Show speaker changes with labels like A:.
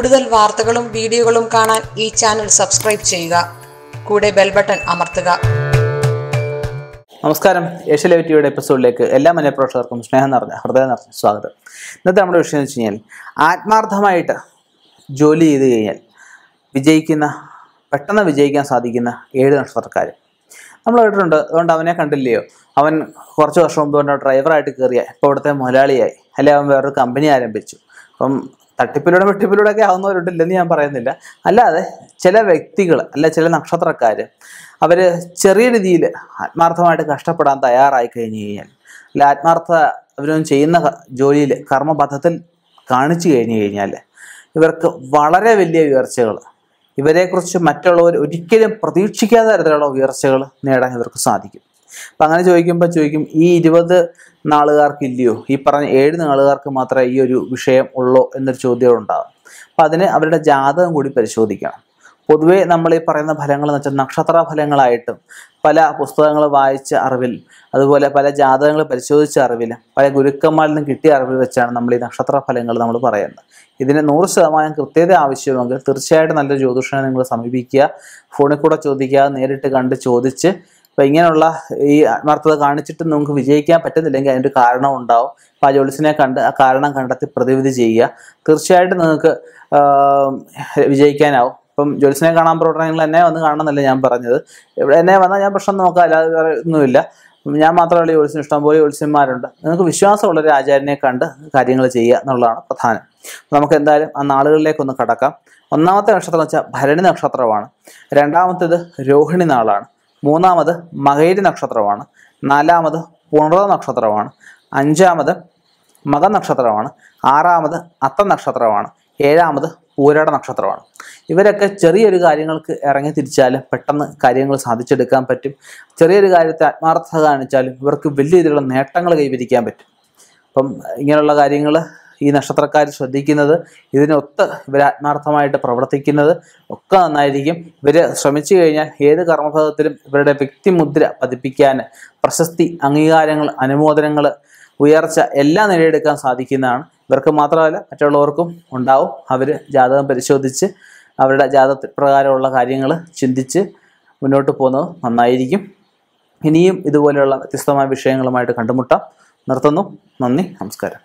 A: കൂടുതൽ വാർത്തകളും വീഡിയോകളും കാണാൻ ഈ ചാനൽ സബ്സ്ക്രൈബ് ചെയ്യുക കൂടെ ബെൽ ബട്ടൺ അമർത്തുക നമസ്കാരം ഏഷ്യലെ ടിവിയുടെ എപ്പിസോഡിലേക്ക് എല്ലാ മനഃപ്രേക്ഷകർക്കും സ്നേഹം നിറഞ്ഞ ഹൃദയം നിറഞ്ഞ സ്വാഗതം ഇന്നത്തെ നമ്മുടെ വിഷയം എന്ന് വെച്ച് കഴിഞ്ഞാൽ ആത്മാർത്ഥമായിട്ട് ജോലി ചെയ്ത് കഴിഞ്ഞാൽ വിജയിക്കുന്ന പെട്ടെന്ന് വിജയിക്കാൻ സാധിക്കുന്ന ഏഴ് നക്ഷത്രക്കാർ നമ്മൾ കേട്ടിട്ടുണ്ട് അതുകൊണ്ട് അവനെ കണ്ടില്ലയോ അവൻ കുറച്ച് വർഷം മുമ്പ് ഡ്രൈവറായിട്ട് കയറിയ ഇപ്പോൾ അവിടുത്തെ മുതലാളിയായി അല്ലെങ്കിൽ അവൻ വേറൊരു കമ്പനി ആരംഭിച്ചു അപ്പം തട്ടിപ്പിലൂടെ വെട്ടിപ്പിലൂടെ ഒക്കെ ആവുന്നവരുണ്ടില്ലെന്ന് ഞാൻ പറയുന്നില്ല അല്ലാതെ ചില വ്യക്തികൾ അല്ല ചില നക്ഷത്രക്കാർ അവർ ചെറിയ രീതിയിൽ ആത്മാർത്ഥമായിട്ട് കഷ്ടപ്പെടാൻ തയ്യാറായി കഴിഞ്ഞു കഴിഞ്ഞാൽ അല്ല ആത്മാർത്ഥ അവരൊന്നും ചെയ്യുന്ന ജോലിയിൽ കർമ്മബദ്ധത്തിൽ കാണിച്ചു കഴിഞ്ഞു കഴിഞ്ഞാൽ ഇവർക്ക് വളരെ വലിയ ഉയർച്ചകൾ ഇവരെക്കുറിച്ച് മറ്റുള്ളവർ ഒരിക്കലും പ്രതീക്ഷിക്കാത്ത തരത്തിലുള്ള ഉയർച്ചകൾ നേടാൻ ഇവർക്ക് സാധിക്കും അപ്പം അങ്ങനെ ചോദിക്കുമ്പോൾ ചോദിക്കും ഈ ഇരുപത് നാളുകാർക്കില്ലയോ ഈ പറഞ്ഞ ഏഴ് നാളുകാർക്ക് മാത്രമേ ഈ ഒരു വിഷയം ഉള്ളൂ എന്നൊരു ചോദ്യം ഉണ്ടാകും അപ്പം അതിന് അവരുടെ ജാതകം കൂടി പരിശോധിക്കണം പൊതുവെ നമ്മൾ ഈ പറയുന്ന ഫലങ്ങൾ എന്ന് വെച്ചാൽ നക്ഷത്ര ഫലങ്ങളായിട്ടും പല പുസ്തകങ്ങൾ വായിച്ച അറിവിൽ അതുപോലെ പല ജാതകങ്ങൾ പരിശോധിച്ച അറിവിൽ പല ഗുരുക്കന്മാരിൽ നിന്നും കിട്ടിയ അറിവിൽ വെച്ചാണ് നമ്മൾ ഈ നക്ഷത്ര ഫലങ്ങൾ നമ്മൾ പറയുന്നത് ഇതിന് നൂറ് ശതമാനം കൃത്യത ആവശ്യമെങ്കിൽ തീർച്ചയായിട്ടും നല്ലൊരു ജ്യോതിഷനെ നിങ്ങൾ സമീപിക്കുക ഫോണിൽ കൂടെ ചോദിക്കുക നേരിട്ട് കണ്ട് ചോദിച്ച് അപ്പോൾ ഇങ്ങനെയുള്ള ഈ ആത്മാർത്ഥത കാണിച്ചിട്ട് നമുക്ക് വിജയിക്കാൻ പറ്റുന്നില്ലെങ്കിൽ അതിൻ്റെ കാരണം ഉണ്ടാവും അപ്പൊ ആ ജോലിസിനെ കണ്ട് ആ കാരണം കണ്ടെത്തി പ്രതിവിധി ചെയ്യുക തീർച്ചയായിട്ടും നിങ്ങൾക്ക് വിജയിക്കാനാവും ഇപ്പം ജോലിസിനെ കാണാൻ പ്രവർത്തനങ്ങൾ എന്നെ വന്ന് കാണണമെന്നല്ല ഞാൻ പറഞ്ഞത് എന്നെ വന്നാൽ ഞാൻ പ്രശ്നം നോക്കാം അല്ലാതെ വേറെ ഒന്നുമില്ല ഞാൻ മാത്രമല്ല ഇഷ്ടം ഇഷ്ടംപോലെ ജോത്സ്യന്മാരുണ്ട് നിങ്ങൾക്ക് വിശ്വാസമുള്ള ഒരു ആചാര്യനെ കണ്ട് കാര്യങ്ങൾ ചെയ്യുക എന്നുള്ളതാണ് പ്രധാനം നമുക്ക് എന്തായാലും ആ നാളുകളിലേക്ക് ഒന്ന് കടക്കാം ഒന്നാമത്തെ നക്ഷത്രം എന്ന് വെച്ചാൽ ഭരണി നക്ഷത്രമാണ് രണ്ടാമത്തേത് രോഹിണി നാളാണ് മൂന്നാമത് മകൈരി നക്ഷത്രമാണ് നാലാമത് പുണർ നക്ഷത്രമാണ് അഞ്ചാമത് മക നക്ഷത്രമാണ് ആറാമത് അത്ത നക്ഷത്രമാണ് ഏഴാമത് പൂരട നക്ഷത്രമാണ് ഇവരൊക്കെ ചെറിയൊരു കാര്യങ്ങൾക്ക് ഇറങ്ങി തിരിച്ചാൽ പെട്ടെന്ന് കാര്യങ്ങൾ സാധിച്ചെടുക്കാൻ പറ്റും ചെറിയൊരു കാര്യത്തെ ആത്മാർത്ഥത കാണിച്ചാലും ഇവർക്ക് വലിയ രീതിയിലുള്ള നേട്ടങ്ങൾ കൈവരിക്കാൻ പറ്റും അപ്പം ഇങ്ങനെയുള്ള കാര്യങ്ങൾ ഈ നക്ഷത്രക്കാർ ശ്രദ്ധിക്കുന്നത് ഇതിനൊത്ത് ഇവർ ആത്മാർത്ഥമായിട്ട് പ്രവർത്തിക്കുന്നത് ഒക്കെ നന്നായിരിക്കും ഇവർ ശ്രമിച്ചു കഴിഞ്ഞാൽ ഏത് കർമ്മഫലത്തിലും ഇവരുടെ വ്യക്തിമുദ്ര പതിപ്പിക്കാൻ പ്രശസ്തി അംഗീകാരങ്ങൾ അനുമോദനങ്ങൾ ഉയർച്ച എല്ലാം നേടിയെടുക്കാൻ സാധിക്കുന്നതാണ് ഇവർക്ക് മാത്രമല്ല മറ്റുള്ളവർക്കും ഉണ്ടാവും അവർ ജാതകം പരിശോധിച്ച് അവരുടെ ജാതക പ്രകാരമുള്ള കാര്യങ്ങൾ ചിന്തിച്ച് മുന്നോട്ട് പോകുന്നത് നന്നായിരിക്കും ഇനിയും ഇതുപോലെയുള്ള വ്യത്യസ്തമായ വിഷയങ്ങളുമായിട്ട് കണ്ടുമുട്ടാം നിർത്തുന്നു നന്ദി നമസ്കാരം